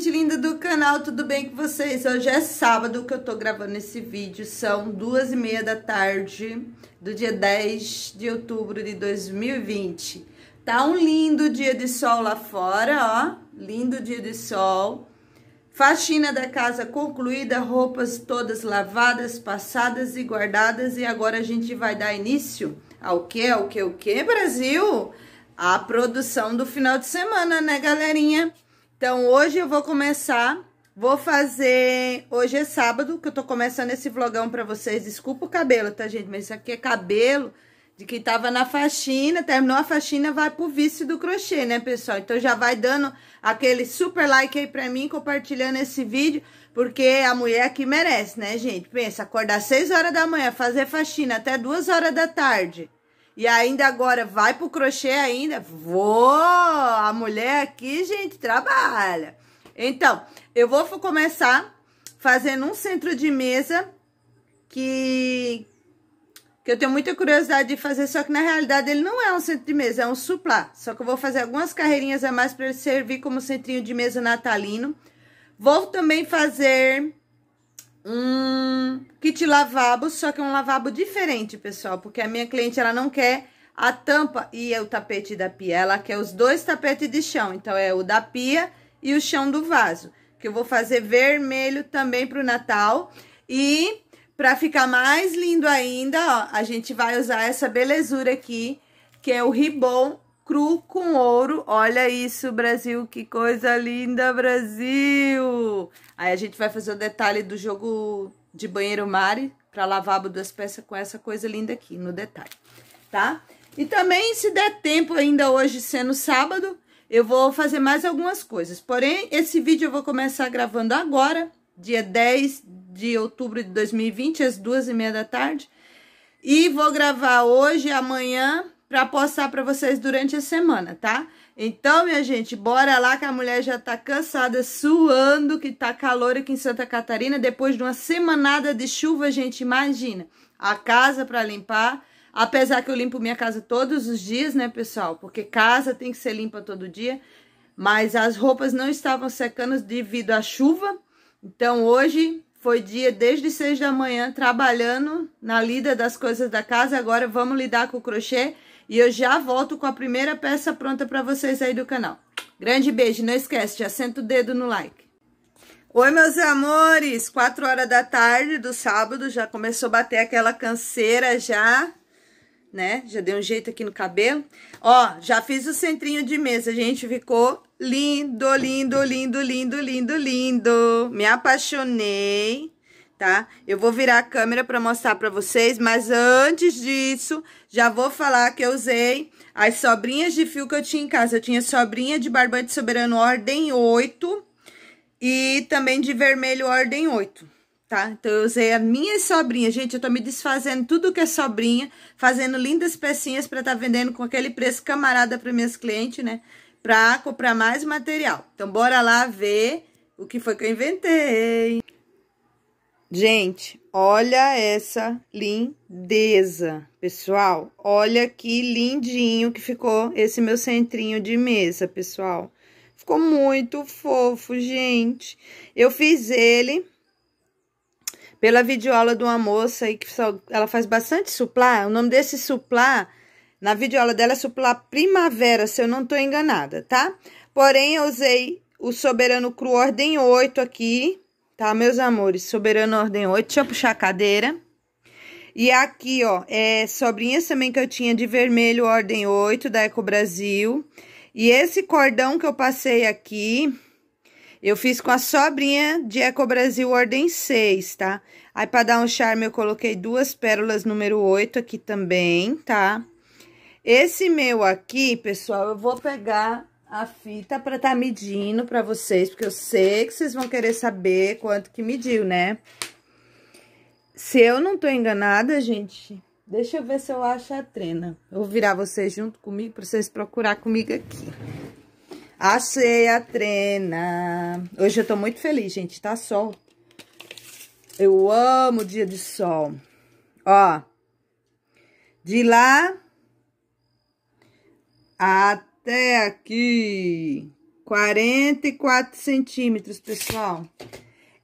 gente linda do canal, tudo bem com vocês? Hoje é sábado que eu tô gravando esse vídeo, são duas e meia da tarde do dia 10 de outubro de 2020. Tá um lindo dia de sol lá fora, ó, lindo dia de sol. Faxina da casa concluída, roupas todas lavadas, passadas e guardadas. E agora a gente vai dar início ao que, ao que, o que, Brasil? A produção do final de semana, né, galerinha? Então, hoje eu vou começar, vou fazer... Hoje é sábado, que eu tô começando esse vlogão pra vocês. Desculpa o cabelo, tá, gente? Mas isso aqui é cabelo de quem tava na faxina, terminou a faxina, vai pro vício do crochê, né, pessoal? Então já vai dando aquele super like aí pra mim, compartilhando esse vídeo, porque é a mulher aqui merece, né, gente? Pensa, acordar 6 horas da manhã, fazer faxina até 2 horas da tarde. E ainda agora vai pro crochê ainda. Vou! A mulher aqui, gente, trabalha. Então, eu vou começar fazendo um centro de mesa que, que eu tenho muita curiosidade de fazer, só que na realidade ele não é um centro de mesa, é um suplá. Só que eu vou fazer algumas carreirinhas a mais para ele servir como centrinho de mesa natalino. Vou também fazer um kit lavabo, só que é um lavabo diferente, pessoal, porque a minha cliente ela não quer a tampa e o tapete da pia, ela quer os dois tapetes de chão, então é o da pia e o chão do vaso, que eu vou fazer vermelho também para o Natal e para ficar mais lindo ainda, ó, a gente vai usar essa belezura aqui, que é o ribbon cru com ouro. Olha isso, Brasil, que coisa linda, Brasil! Aí a gente vai fazer o detalhe do jogo de banheiro mare para lavar duas peças com essa coisa linda aqui no detalhe, tá? E também, se der tempo ainda hoje, sendo sábado, eu vou fazer mais algumas coisas. Porém, esse vídeo eu vou começar gravando agora, dia 10 de outubro de 2020, às duas e meia da tarde. E vou gravar hoje, amanhã, para postar para vocês durante a semana, tá? Então, minha gente, bora lá que a mulher já tá cansada, suando, que tá calor aqui em Santa Catarina. Depois de uma semanada de chuva, gente, imagina. A casa para limpar. Apesar que eu limpo minha casa todos os dias, né, pessoal? Porque casa tem que ser limpa todo dia. Mas as roupas não estavam secando devido à chuva. Então, hoje foi dia desde seis da manhã trabalhando na lida das coisas da casa. Agora vamos lidar com o crochê. E eu já volto com a primeira peça pronta para vocês aí do canal. Grande beijo, não esquece, já senta o dedo no like. Oi, meus amores! 4 horas da tarde do sábado, já começou a bater aquela canseira já, né? Já dei um jeito aqui no cabelo. Ó, já fiz o centrinho de mesa, gente, ficou lindo, lindo, lindo, lindo, lindo, lindo. Me apaixonei tá? Eu vou virar a câmera para mostrar para vocês, mas antes disso, já vou falar que eu usei as sobrinhas de fio que eu tinha em casa. Eu tinha sobrinha de barbante soberano ordem 8 e também de vermelho ordem 8, tá? Então, eu usei as minhas sobrinhas. Gente, eu tô me desfazendo tudo que é sobrinha, fazendo lindas pecinhas para tá vendendo com aquele preço camarada para minhas clientes, né? Para comprar mais material. Então, bora lá ver o que foi que eu inventei. Gente, olha essa lindeza, pessoal. Olha que lindinho que ficou esse meu centrinho de mesa, pessoal. Ficou muito fofo, gente. Eu fiz ele pela videoaula de uma moça aí que ela faz bastante suplá. O nome desse suplá, na videoaula dela é suplá primavera, se eu não tô enganada, tá? Porém, eu usei o soberano cru ordem 8 aqui, Tá, meus amores? Soberano Ordem 8. Deixa eu puxar a cadeira. E aqui, ó, é sobrinhas também que eu tinha de vermelho, Ordem 8, da Eco Brasil. E esse cordão que eu passei aqui, eu fiz com a sobrinha de Eco Brasil, Ordem 6, tá? Aí, pra dar um charme, eu coloquei duas pérolas número 8 aqui também, tá? Esse meu aqui, pessoal, eu vou pegar a fita para estar tá medindo para vocês, porque eu sei que vocês vão querer saber quanto que mediu, né? Se eu não tô enganada, gente, deixa eu ver se eu acho a trena. Eu vou virar vocês junto comigo para vocês procurar comigo aqui. Achei a trena. Hoje eu tô muito feliz, gente, tá sol. Eu amo dia de sol. Ó, de lá até até aqui. 44 centímetros, pessoal.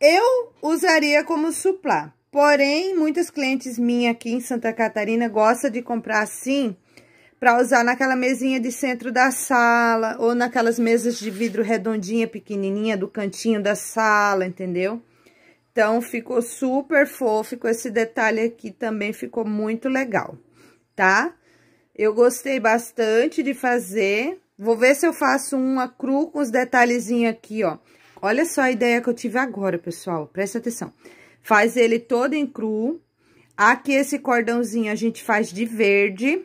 Eu usaria como suplá. Porém, muitas clientes minhas aqui em Santa Catarina gostam de comprar assim para usar naquela mesinha de centro da sala ou naquelas mesas de vidro redondinha, pequenininha, do cantinho da sala, entendeu? Então, ficou super fofo, ficou esse detalhe aqui também ficou muito legal, tá? Eu gostei bastante de fazer. Vou ver se eu faço uma cru com os detalhezinhos aqui, ó. Olha só a ideia que eu tive agora, pessoal. Presta atenção. Faz ele todo em cru. Aqui esse cordãozinho a gente faz de verde.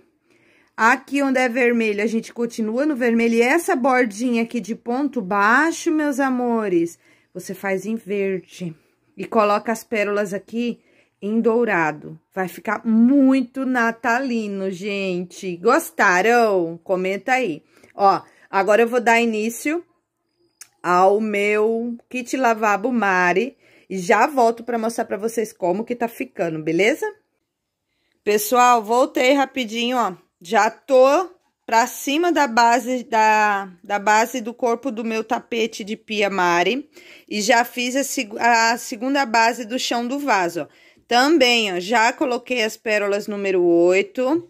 Aqui onde é vermelho a gente continua no vermelho. E essa bordinha aqui de ponto baixo, meus amores, você faz em verde. E coloca as pérolas aqui em dourado. Vai ficar muito natalino, gente. Gostaram? Comenta aí. Ó, agora eu vou dar início ao meu kit lavabo Mari. E já volto para mostrar para vocês como que tá ficando, beleza? Pessoal, voltei rapidinho, ó. Já tô pra cima da base, da, da base do corpo do meu tapete de pia Mari. E já fiz a, a segunda base do chão do vaso, ó. Também, ó, já coloquei as pérolas número 8.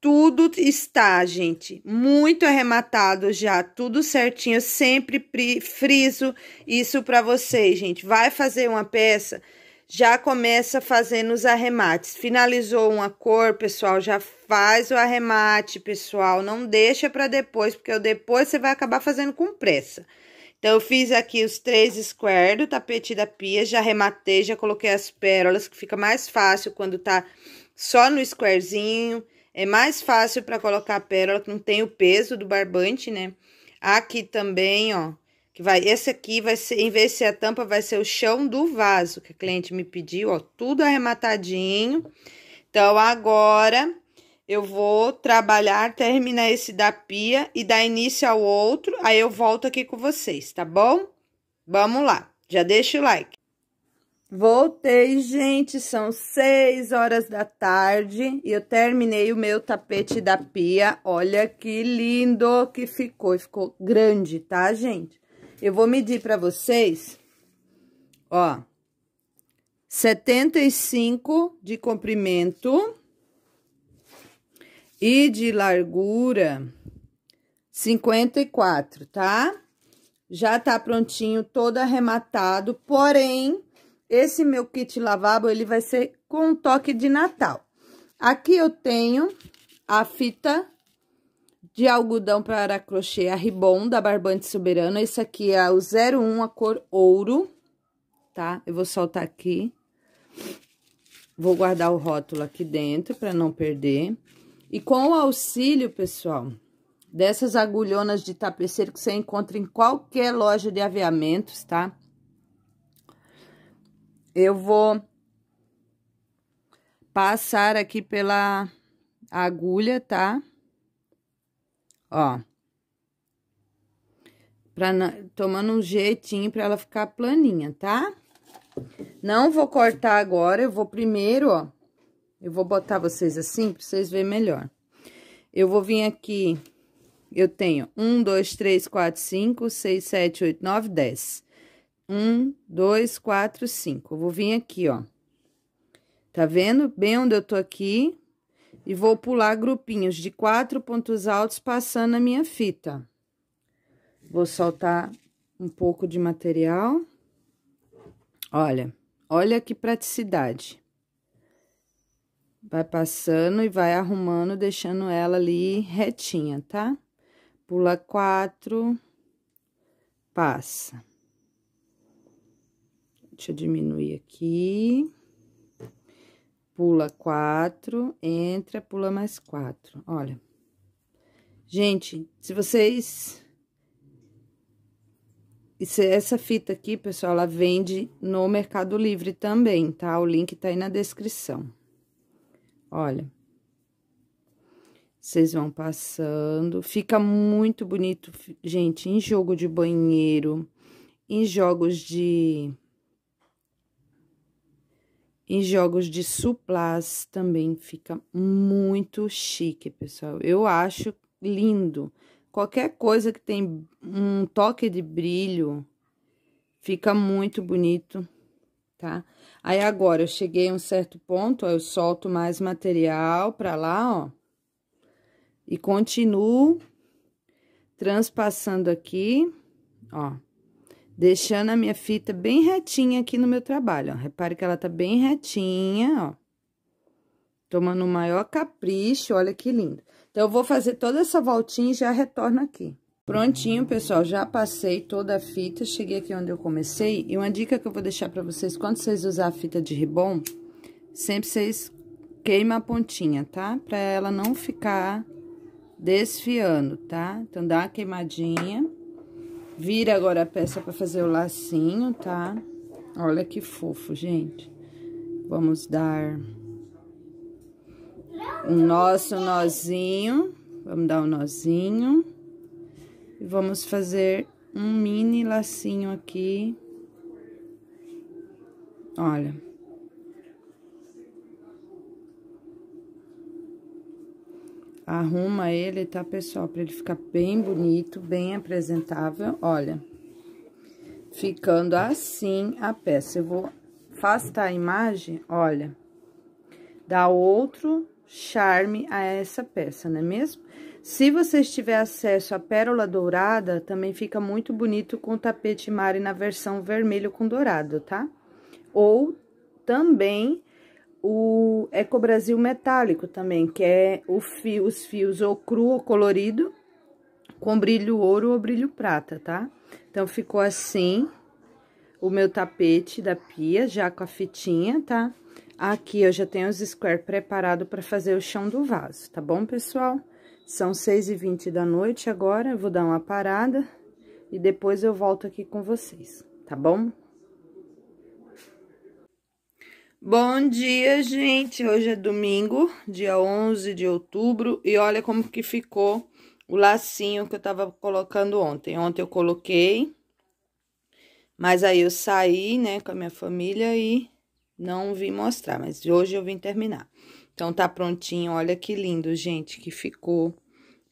Tudo está, gente, muito arrematado já, tudo certinho, eu sempre friso isso para vocês, gente. Vai fazer uma peça, já começa fazendo os arremates. Finalizou uma cor, pessoal, já faz o arremate, pessoal. Não deixa para depois, porque depois você vai acabar fazendo com pressa. Então, eu fiz aqui os três square do tapete da pia, já rematei, já coloquei as pérolas, que fica mais fácil quando tá só no squarezinho. É mais fácil para colocar a pérola, que não tem o peso do barbante, né? Aqui também, ó, que vai, esse aqui vai ser, em vez de ser a tampa, vai ser o chão do vaso, que a cliente me pediu, ó, tudo arrematadinho. Então, agora, eu vou trabalhar, terminar esse da pia e dar início ao outro, aí eu volto aqui com vocês, tá bom? Vamos lá, já deixa o like. Voltei, gente, são seis horas da tarde e eu terminei o meu tapete da pia. Olha que lindo que ficou, ficou grande, tá, gente? Eu vou medir para vocês, ó, 75 de comprimento e de largura 54, tá? Já tá prontinho, todo arrematado, porém, esse meu kit lavabo, ele vai ser com um toque de Natal. Aqui eu tenho a fita de algodão para crochê, a ribbon da Barbante Soberano. Esse aqui é o 01, a cor ouro, tá? Eu vou soltar aqui. Vou guardar o rótulo aqui dentro para não perder. E com o auxílio, pessoal, dessas agulhonas de tapeceiro que você encontra em qualquer loja de aviamentos, tá? Eu vou passar aqui pela agulha, tá? Ó. Pra na... Tomando um jeitinho pra ela ficar planinha, tá? Não vou cortar agora, eu vou primeiro, ó, eu vou botar vocês assim para vocês verem melhor. Eu vou vir aqui, eu tenho 1, 2, 3, 4, 5, 6, 7, 8, 9, 10. 1, 2, 4, 5. Eu vou vir aqui, ó. Tá vendo? Bem onde eu tô aqui. E vou pular grupinhos de quatro pontos altos passando a minha fita. Vou soltar um pouco de material. Olha, olha que praticidade. Vai passando e vai arrumando, deixando ela ali retinha, tá? Pula quatro, passa. Deixa eu diminuir aqui. Pula quatro, entra, pula mais quatro. Olha. Gente, se vocês... Isso, essa fita aqui, pessoal, ela vende no Mercado Livre também, tá? O link tá aí na descrição. Olha. Vocês vão passando. Fica muito bonito, gente, em jogo de banheiro, em jogos de... Em jogos de suplás também fica muito chique, pessoal. Eu acho lindo. Qualquer coisa que tem um toque de brilho fica muito bonito tá? Aí, agora, eu cheguei a um certo ponto, ó, eu solto mais material pra lá, ó. E continuo transpassando aqui, ó. Deixando a minha fita bem retinha aqui no meu trabalho, ó. Repare que ela tá bem retinha, ó. Tomando o maior capricho, olha que lindo. Então, eu vou fazer toda essa voltinha e já retorno aqui. Prontinho, pessoal, já passei toda a fita, cheguei aqui onde eu comecei. E uma dica que eu vou deixar pra vocês, quando vocês usar a fita de ribom, sempre vocês queima a pontinha, tá? Pra ela não ficar desfiando, tá? Então, dá uma queimadinha. Vira agora a peça pra fazer o lacinho, tá? Olha que fofo, gente. Vamos dar um nosso nozinho. Vamos dar um nozinho vamos fazer um mini lacinho aqui. Olha. Arruma ele, tá, pessoal? Pra ele ficar bem bonito, bem apresentável. Olha. Ficando assim a peça. Eu vou afastar a imagem, olha. Dá outro charme a essa peça, não é mesmo? Se vocês tiver acesso à pérola dourada, também fica muito bonito com o tapete mare na versão vermelho com dourado, tá? Ou também o Eco Brasil metálico também, que é fio, os fios ou cru ou colorido, com brilho ouro ou brilho prata, tá? Então, ficou assim o meu tapete da pia, já com a fitinha, tá? Aqui eu já tenho os square preparado para fazer o chão do vaso, tá bom, pessoal? São seis e vinte da noite agora, vou dar uma parada e depois eu volto aqui com vocês, tá bom? Bom dia, gente! Hoje é domingo, dia 11 de outubro, e olha como que ficou o lacinho que eu tava colocando ontem. Ontem eu coloquei, mas aí eu saí, né, com a minha família e não vim mostrar, mas hoje eu vim terminar. Então, tá prontinho. Olha que lindo, gente, que ficou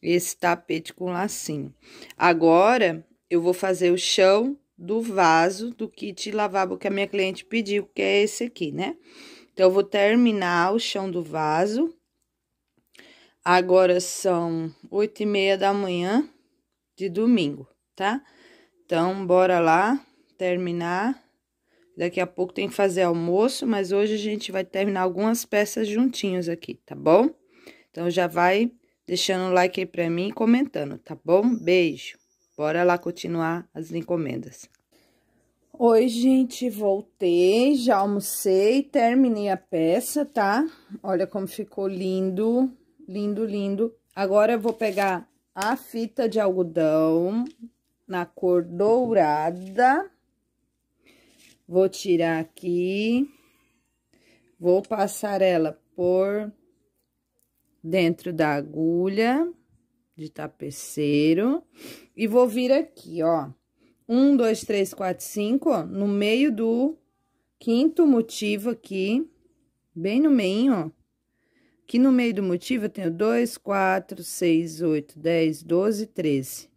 esse tapete com lacinho. Agora, eu vou fazer o chão do vaso do kit lavabo que a minha cliente pediu, que é esse aqui, né? Então, eu vou terminar o chão do vaso. Agora são oito e meia da manhã de domingo, tá? Então, bora lá terminar Daqui a pouco tem que fazer almoço, mas hoje a gente vai terminar algumas peças juntinhos aqui, tá bom? Então já vai deixando o like aí pra mim e comentando, tá bom? Beijo. Bora lá continuar as encomendas. Oi, gente, voltei, já almocei, terminei a peça, tá? Olha como ficou lindo, lindo, lindo. Agora eu vou pegar a fita de algodão na cor dourada vou tirar aqui, vou passar ela por dentro da agulha de tapeceiro e vou vir aqui, ó, um, dois, três, quatro, cinco, ó, no meio do quinto motivo aqui, bem no meio, ó. Aqui no meio do motivo, eu tenho dois, quatro, seis, oito, dez, doze, treze.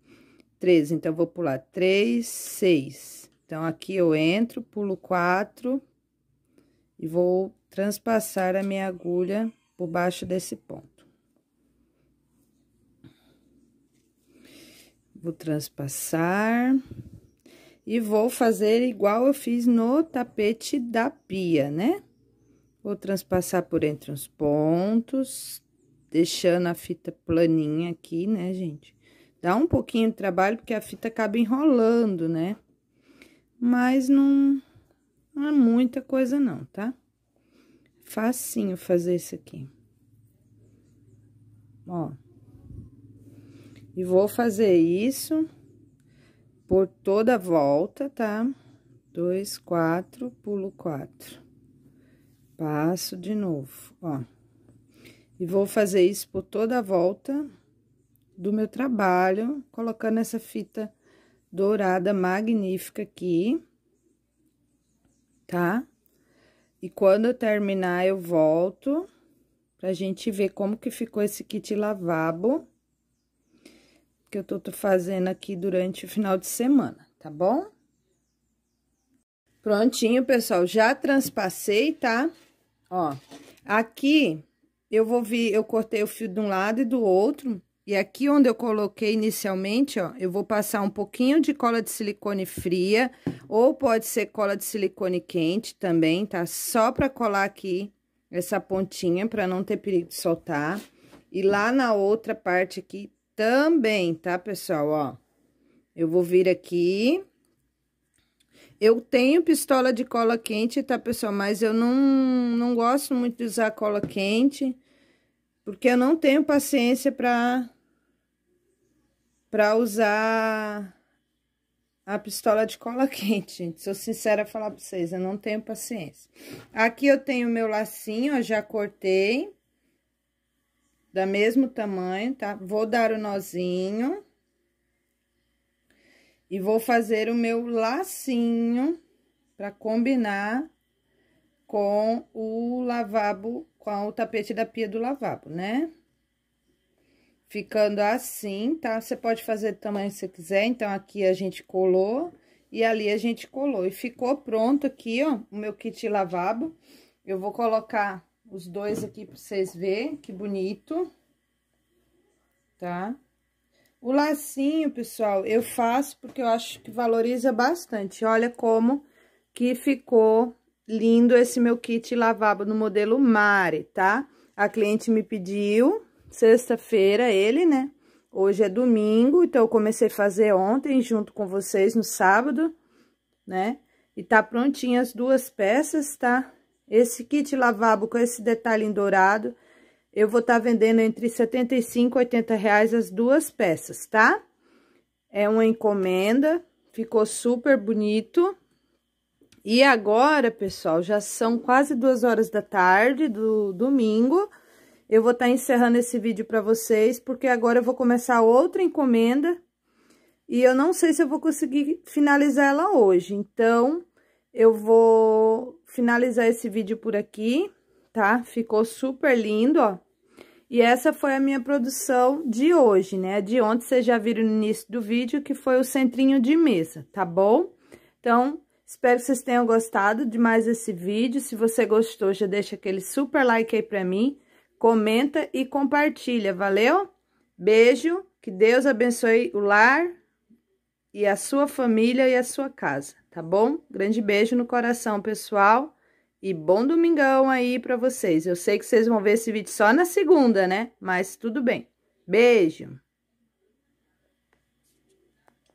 Treze, então, eu vou pular três, seis, então, aqui eu entro, pulo quatro e vou transpassar a minha agulha por baixo desse ponto. Vou transpassar e vou fazer igual eu fiz no tapete da pia, né? Vou transpassar por entre os pontos, deixando a fita planinha aqui, né, gente? Dá um pouquinho de trabalho, porque a fita acaba enrolando, né? mas não, não é muita coisa não, tá? Facinho fazer isso aqui. Ó. E vou fazer isso por toda a volta, tá? Dois, quatro, pulo quatro. Passo de novo, ó. E vou fazer isso por toda a volta do meu trabalho, colocando essa fita dourada magnífica aqui, tá? E quando eu terminar, eu volto pra gente ver como que ficou esse kit lavabo que eu tô, fazendo aqui durante o final de semana, tá bom? Prontinho, pessoal, já transpassei, tá? Ó, aqui eu vou vir, eu cortei o fio de um lado e do outro, e aqui onde eu coloquei inicialmente, ó, eu vou passar um pouquinho de cola de silicone fria, ou pode ser cola de silicone quente também, tá? Só pra colar aqui essa pontinha, pra não ter perigo de soltar. E lá na outra parte aqui também, tá, pessoal? Ó, eu vou vir aqui. Eu tenho pistola de cola quente, tá, pessoal? Mas eu não, não gosto muito de usar cola quente, porque eu não tenho paciência para para usar a pistola de cola quente, gente. Sou sincera falar para vocês, eu não tenho paciência. Aqui eu tenho meu lacinho, eu já cortei. Da mesmo tamanho, tá? Vou dar o nozinho. E vou fazer o meu lacinho para combinar com o lavabo com o tapete da pia do lavabo, né? Ficando assim, tá? Você pode fazer do tamanho que você quiser, então aqui a gente colou e ali a gente colou. E ficou pronto aqui, ó, o meu kit lavabo. Eu vou colocar os dois aqui pra vocês verem, que bonito, tá? O lacinho, pessoal, eu faço porque eu acho que valoriza bastante. Olha como que ficou lindo esse meu kit lavabo no modelo Mare, tá? A cliente me pediu, sexta-feira ele, né? Hoje é domingo, então eu comecei a fazer ontem junto com vocês no sábado, né? E tá prontinha as duas peças, tá? Esse kit lavabo com esse detalhe em dourado, eu vou estar tá vendendo entre 75 e 80 reais as duas peças, tá? É uma encomenda, ficou super bonito. E agora, pessoal, já são quase duas horas da tarde do domingo. Eu vou estar tá encerrando esse vídeo para vocês, porque agora eu vou começar outra encomenda. E eu não sei se eu vou conseguir finalizar ela hoje. Então, eu vou finalizar esse vídeo por aqui, tá? Ficou super lindo, ó. E essa foi a minha produção de hoje, né? De ontem vocês já viram no início do vídeo, que foi o centrinho de mesa, tá bom? Então, Espero que vocês tenham gostado de mais esse vídeo. Se você gostou, já deixa aquele super like aí pra mim. Comenta e compartilha, valeu? Beijo, que Deus abençoe o lar e a sua família e a sua casa, tá bom? Grande beijo no coração, pessoal. E bom domingão aí pra vocês. Eu sei que vocês vão ver esse vídeo só na segunda, né? Mas tudo bem. Beijo!